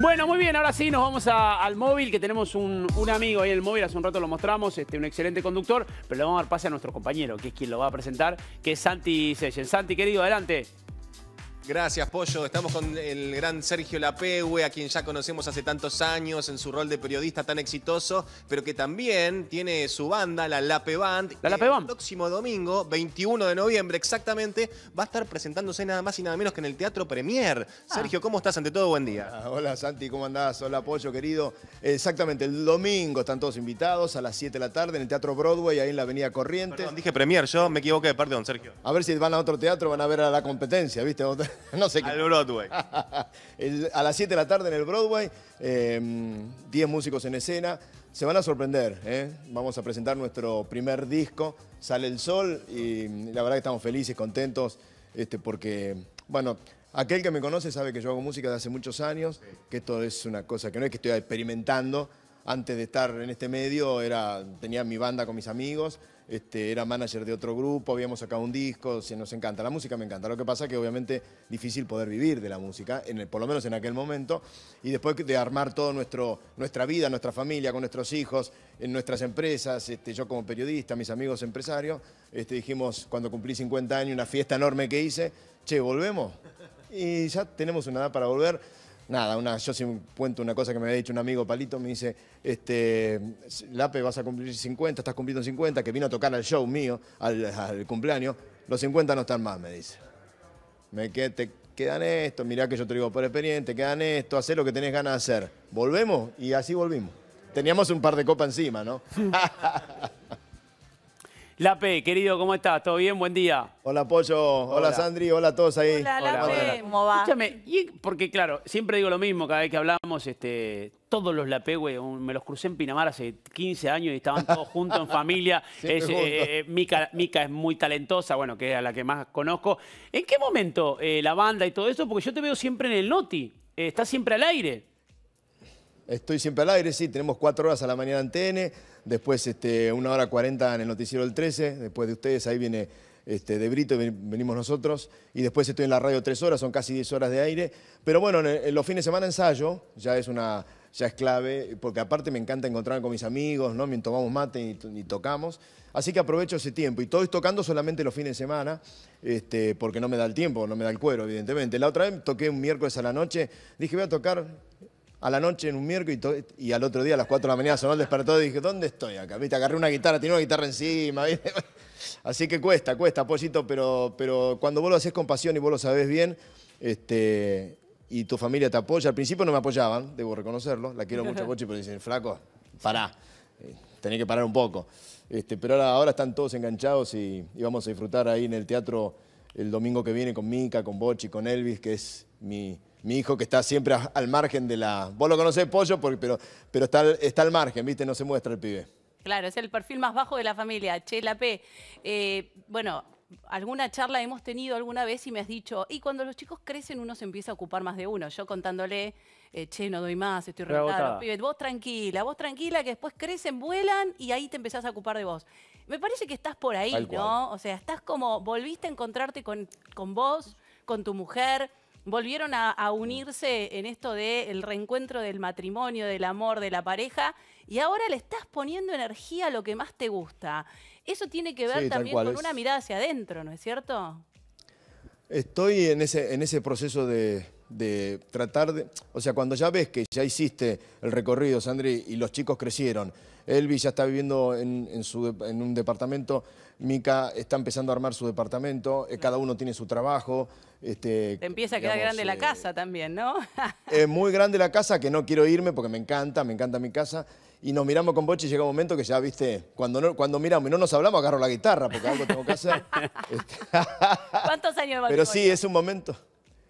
Bueno, muy bien, ahora sí nos vamos al móvil, que tenemos un, amigo ahí en el móvil, hace un rato lo mostramos, este, un excelente conductor, pero le vamos a dar pase a nuestro compañero, que es quien lo va a presentar, que es Santi Sechen. Santi, querido, adelante. Gracias, Pollo. Estamos con el gran Sergio Lapegue, a quien ya conocemos hace tantos años en su rol de periodista tan exitoso, pero que también tiene su banda, la Lape Band. La Lape El próximo domingo, 21 de noviembre exactamente, va a estar presentándose nada más y nada menos que en el Teatro Premier. Ah. Sergio, ¿cómo estás? Ante todo, buen día. Ah, hola, Santi, ¿cómo andás? Hola, Pollo, querido. Exactamente, el domingo están todos invitados a las 7 de la tarde en el Teatro Broadway, ahí en la Avenida Corrientes. dije Premier, yo me equivoqué, de parte perdón, Sergio. A ver si van a otro teatro, van a ver a la competencia, ¿viste? no sé qué. Al Broadway. a las 7 de la tarde en el Broadway, 10 em, músicos en escena. Se van a sorprender, ¿eh? Vamos a presentar nuestro primer disco, Sale el Sol, y la verdad que estamos felices, contentos, este, porque, bueno, aquel que me conoce sabe que yo hago música de hace muchos años, que esto es una cosa que no es que estoy experimentando, antes de estar en este medio, era, tenía mi banda con mis amigos, este, era manager de otro grupo, habíamos sacado un disco, se nos encanta, la música me encanta. Lo que pasa que obviamente difícil poder vivir de la música, en el, por lo menos en aquel momento, y después de armar toda nuestra vida, nuestra familia, con nuestros hijos, en nuestras empresas, este, yo como periodista, mis amigos empresarios, este, dijimos cuando cumplí 50 años, una fiesta enorme que hice, che, volvemos. Y ya tenemos una edad para volver nada, yo si cuento una cosa que me había dicho un amigo Palito, me dice, este, Lape, vas a cumplir 50, estás cumpliendo 50, que vino a tocar al show mío, al, cumpleaños, los 50 no están más, me dice. Me que te quedan esto, mirá que yo te digo por experiencia, te quedan esto, haz lo que tenés ganas de hacer. Volvemos y así volvimos. Teníamos un par de copas encima, ¿no? Lape, querido, ¿cómo estás? ¿Todo bien? Buen día. Hola, Pollo. Hola, Sandri. Hola a todos ahí. Hola, Lape. ¿Cómo va? Escúchame, porque claro, siempre digo lo mismo cada vez que hablamos, este, todos los Lape, güey, me los crucé en Pinamar hace 15 años y estaban todos juntos en familia. Eh, eh, eh, Mica, es muy talentosa, bueno, que es a la que más conozco. ¿En qué momento la banda y todo eso? Porque yo te veo siempre en el Noti, estás siempre al aire. Estoy siempre al aire, sí, tenemos cuatro horas a la mañana en TN, después este, una hora cuarenta en el noticiero del 13, después de ustedes ahí viene este, de Brito, venimos nosotros, y después estoy en la radio tres horas, son casi diez horas de aire, pero bueno, en, los fines de semana ensayo, ya es una ya es clave, porque aparte me encanta encontrarme con mis amigos, ¿no? Mientras tomamos mate y, tocamos. Así que aprovecho ese tiempo. Y estoy tocando solamente los fines de semana, este, porque no me da el tiempo, no me da el cuero, evidentemente. La otra vez toqué un miércoles a la noche, dije voy a tocar a la noche en un miércoles y, al otro día a las 4 de la mañana sonó el despertador y dije, ¿dónde estoy acá? ¿Viste? Agarré una guitarra, tenía una guitarra encima. Así que cuesta, cuesta, pollito, pero, pero cuando vos lo haces con pasión y vos lo sabés bien, este, y tu familia te apoya, al principio no me apoyaban, debo reconocerlo, la quiero mucho a pero dicen, flaco, pará, eh, tenés que parar un poco. Este, pero ahora, ahora están todos enganchados y, y vamos a disfrutar ahí en el teatro el domingo que viene con Mika, con Bochi, con Elvis, que es mi mi hijo que está siempre al margen de la... Vos lo conocés, Pollo, pero, pero está, está al margen, ¿viste? No se muestra el pibe. Claro, es el perfil más bajo de la familia, la P. Eh, bueno, alguna charla hemos tenido alguna vez y me has dicho, y cuando los chicos crecen uno se empieza a ocupar más de uno. Yo contándole, eh, che, no doy más, estoy Pibes, Vos tranquila, vos tranquila, que después crecen, vuelan y ahí te empezás a ocupar de vos. Me parece que estás por ahí, ¿no? O sea, estás como, volviste a encontrarte con, con vos, con tu mujer volvieron a, unirse en esto del reencuentro del matrimonio, del amor, de la pareja, y ahora le estás poniendo energía a lo que más te gusta. Eso tiene que ver también con una mirada hacia adentro, ¿no es cierto? Estoy en ese, en ese proceso de, de tratar de... O sea, cuando ya ves que ya hiciste el recorrido, Sandri, y los chicos crecieron, Elvis ya está viviendo en, un departamento, Mica está empezando a armar su departamento, eh, cada uno tiene su trabajo. Este, empieza a quedar grande la eh, casa también, ¿no? es eh, muy grande la casa que no quiero irme porque me encanta, me encanta mi casa. Y nos miramos con Boche y llega un momento que ya, viste, cuando, cuando miramos y no nos hablamos, agarro la guitarra porque algo tengo que hacer. Este, ¿Cuántos años de Pero sí, es un momento.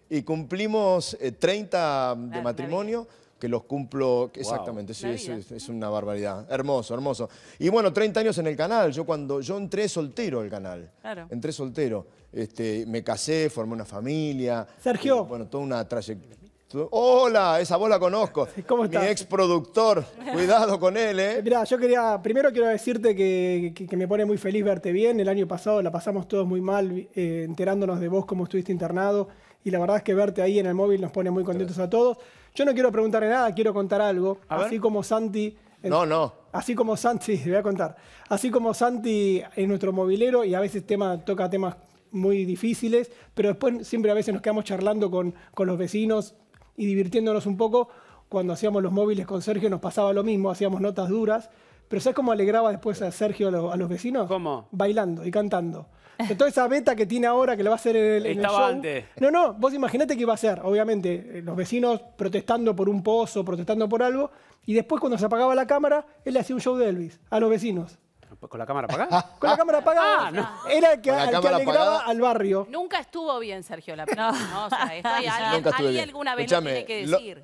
Y cumplimos 30 de ah, matrimonio que los cumplo. Exactamente, es, una barbaridad. Hermoso, hermoso. Y bueno, 30 años en el canal. Yo cuando yo entré soltero al canal. Claro. Entré soltero. Este, me casé, formé una familia. Sergio. Eh, bueno, toda una trayectoria. Hola, esa voz la conozco. ¿Cómo estás? Mi ex productor. Cuidado con él, ¿eh? Mira, yo quería. Primero quiero decirte que, me pone muy feliz verte bien. El año pasado la pasamos todos muy mal eh, enterándonos de vos cómo estuviste internado y la verdad es que verte ahí en el móvil nos pone muy contentos a todos. Yo no quiero preguntarle nada, quiero contar algo. así como Santi. no, no. Así como Santi, voy a contar. Así como Santi es nuestro movilero y a veces tema, toca temas muy difíciles, pero después siempre a veces nos quedamos charlando con, con los vecinos y divirtiéndonos un poco. Cuando hacíamos los móviles con Sergio nos pasaba lo mismo, hacíamos notas duras pero ¿sabes cómo alegraba después a Sergio a, los vecinos? ¿Cómo? Bailando y cantando. De toda esa beta que tiene ahora, que le va a hacer el, en el show. antes. No, no, vos imaginate qué iba a ser, obviamente, eh, los vecinos protestando por un pozo, protestando por algo, y después cuando se apagaba la cámara, él le hacía un show de Elvis a los vecinos. Pues, ¿Con la cámara apagada? Con la cámara apagada. Ah, Era el que, alegraba al barrio. Nunca estuvo bien Sergio La No, no o hay alguna vez tiene que decir.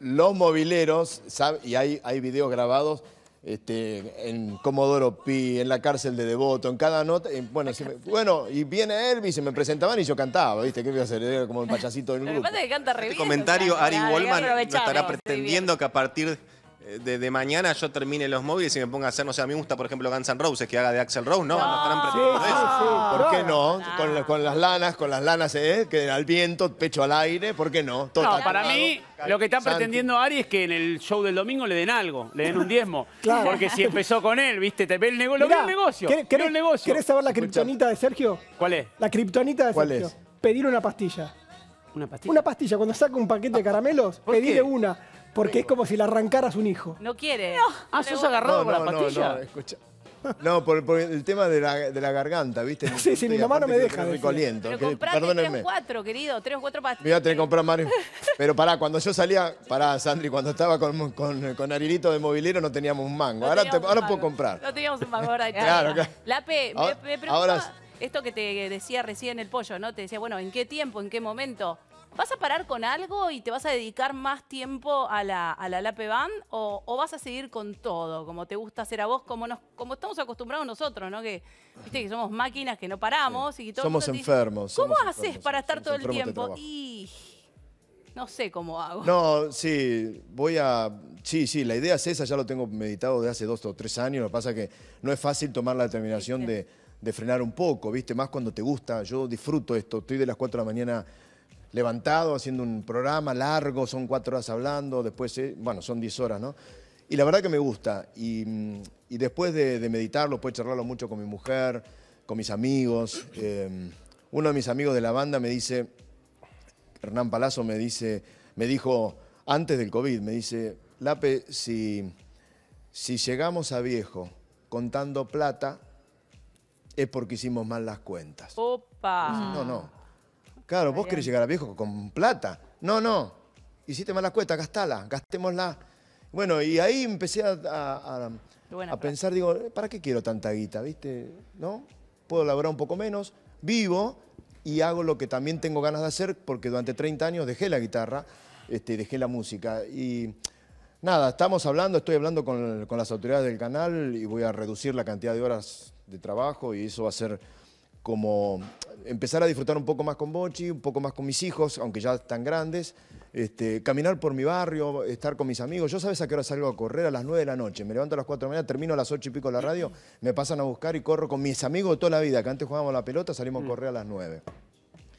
Los mobileros, ¿sabes? y hay videos grabados, este, en Comodoro Pi, en la cárcel de Devoto, en cada nota. bueno, bueno, y viene Elvis, se me presentaban y yo cantaba, ¿viste? ¿Qué voy a hacer? Era como el payasito del grupo. Lo Comentario, Ari Wolman estará pretendiendo que a partir eh, de, mañana yo termine los móviles y me ponga a hacer, no sé, a mí me gusta, por ejemplo, Guns N' Roses, que haga de Axel Rose, ¿no? no. estarán pretendiendo eso. ¿Por qué no? Con, las lanas, con las lanas, ¿eh? Que al viento, pecho al aire, ¿por qué no? no para mí, lo que está pretendiendo Ari es que en el show del domingo le den algo, le den un diezmo. claro. Porque si empezó con él, ¿viste? Te ve el negocio, lo ve el negocio, ¿querés, saber la criptonita de Sergio? ¿Cuál es? La criptonita de ¿Cuál Sergio. Es? Pedir una pastilla. ¿Una pastilla? Una pastilla. Cuando saca un paquete de caramelos, pedile una porque es como si le arrancaras un hijo. No quiere. No. Ah, sos agarrado por la pastilla. No, no, escucha. No, por, el tema de la, de la garganta, ¿viste? Sí, sí, mi mamá no me deja. Rico coliento. perdónenme. tres o cuatro, querido, tres o cuatro pastillas. Me iba a tener que comprar Mario. Pero pará, cuando yo salía, pará, Sandri, cuando estaba con, con, con Arilito de movilero no teníamos un mango. ahora, ahora puedo comprar. No teníamos un mango, ahora. claro, claro. La P, me, me ahora... esto que te decía recién el pollo, ¿no? Te decía, bueno, ¿en qué tiempo, en qué momento? ¿Vas a parar con algo y te vas a dedicar más tiempo a la, a la Lape Band o, vas a seguir con todo, como te gusta hacer a vos, como, nos, como estamos acostumbrados nosotros, ¿no? Que, viste, que somos máquinas que no paramos y todo Somos enfermos. ¿Cómo haces para estar todo el tiempo? Y no sé cómo hago. No, sí, voy a... Sí, sí, la idea es esa, ya lo tengo meditado de hace dos o tres años, lo que pasa es que no es fácil tomar la determinación de, de frenar un poco, ¿viste? Más cuando te gusta, yo disfruto esto, estoy de las 4 de la mañana levantado haciendo un programa largo, son cuatro horas hablando, después, eh, bueno, son diez horas, ¿no? Y la verdad que me gusta. Y, mm, después de, meditarlo, puedo charlarlo mucho con mi mujer, con mis amigos. Em, uno de mis amigos de la banda me dice, Hernán Palazo me dice, me dijo antes del COVID, me dice, Lape, si, si llegamos a viejo contando plata, es porque hicimos mal las cuentas. Opa. No, no. Claro, vos querés llegar a viejo con plata. No, no. Hiciste mala cuesta, gastala, gastémosla. Bueno, y ahí empecé a, a, pensar, digo, ¿para qué quiero tanta guita? ¿Viste? ¿No? Puedo laburar un poco menos, vivo y hago lo que también tengo ganas de hacer porque durante 30 años dejé la guitarra, este, dejé la música. Y nada, estamos hablando, estoy hablando con, con las autoridades del canal y voy a reducir la cantidad de horas de trabajo y eso va a ser como empezar a disfrutar un poco más con Bochi, un poco más con mis hijos, aunque ya están grandes, este, caminar por mi barrio, estar con mis amigos. Yo sabes a qué hora salgo a correr a las 9 de la noche, me levanto a las 4 de la mañana, termino a las 8 y pico la radio, me pasan a buscar y corro con mis amigos toda la vida, que antes jugábamos la pelota, salimos a mm. correr a las 9.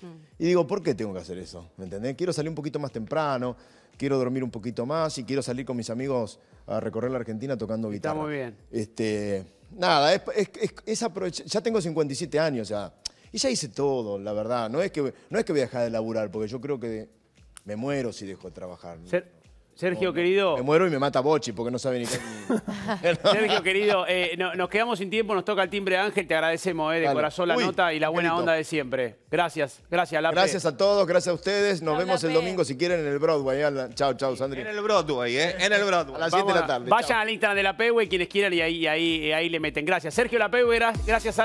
Mm. Y digo, ¿por qué tengo que hacer eso? ¿Me entendés? Quiero salir un poquito más temprano, quiero dormir un poquito más y quiero salir con mis amigos a recorrer la Argentina tocando guitarra. Está muy bien. Este, nada, es, aprovechar, ya tengo 57 años ya. Y ya hice todo, la verdad. No es que, no es que voy a dejar de laburar, porque yo creo que me muero si dejo de trabajar. Sergio, oh, querido. Me muero y me mata Bochi porque no sabe ni qué. Sergio, querido, eh, nos quedamos sin tiempo, nos toca el timbre Ángel, te agradecemos eh, de corazón la nota y la buena onda de siempre. Gracias, gracias, Lape. Gracias a todos, gracias a ustedes. Nos vemos el domingo si quieren en el Broadway. Chao, eh, chao, Sandri. En el Broadway, ¿eh? En el Broadway. A las 7 de la tarde. Vayan al Instagram de la Pewe, quienes quieran, y ahí, ahí, le meten. Gracias. Sergio La Pewe, gracias a.